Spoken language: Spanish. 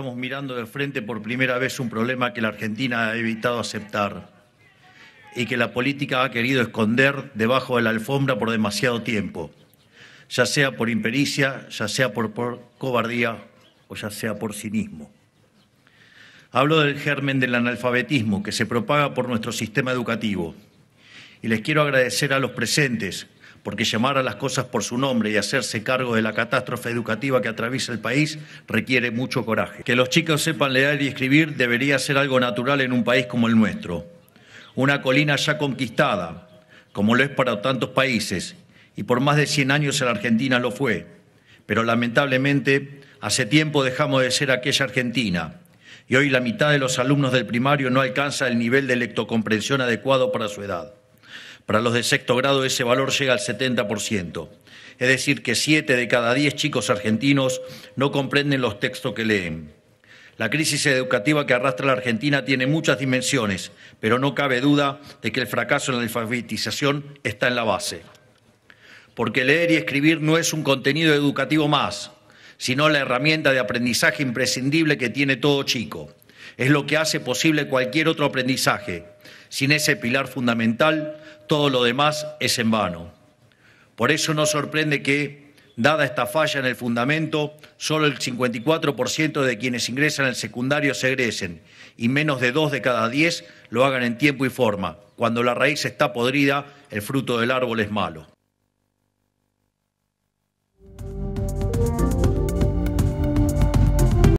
estamos mirando de frente por primera vez un problema que la Argentina ha evitado aceptar y que la política ha querido esconder debajo de la alfombra por demasiado tiempo, ya sea por impericia, ya sea por, cobardía o ya sea por cinismo. Hablo del germen del analfabetismo que se propaga por nuestro sistema educativo. Y les quiero agradecer a los presentes porque llamar a las cosas por su nombre y hacerse cargo de la catástrofe educativa que atraviesa el país requiere mucho coraje. Que los chicos sepan leer y escribir debería ser algo natural en un país como el nuestro, una colina ya conquistada, como lo es para tantos países, y por más de 100 años en la Argentina lo fue, pero lamentablemente hace tiempo dejamos de ser aquella Argentina. Y hoy la mitad de los alumnos del primario no alcanza el nivel de lectocomprensión adecuado para su edad. Para los de sexto grado ese valor llega al 70%. Es decir, que 7 de cada 10 chicos argentinos no comprenden los textos que leen. La crisis educativa que arrastra la Argentina tiene muchas dimensiones, pero no cabe duda de que el fracaso en la alfabetización está en la base. Porque leer y escribir no es un contenido educativo más, sino la herramienta de aprendizaje imprescindible que tiene todo chico. Es lo que hace posible cualquier otro aprendizaje, sin ese pilar fundamental, todo lo demás es en vano. Por eso no sorprende que, dada esta falla en el fundamento, solo el 54% de quienes ingresan al secundario se egresen y menos de dos de cada diez lo hagan en tiempo y forma. Cuando la raíz está podrida, el fruto del árbol es malo.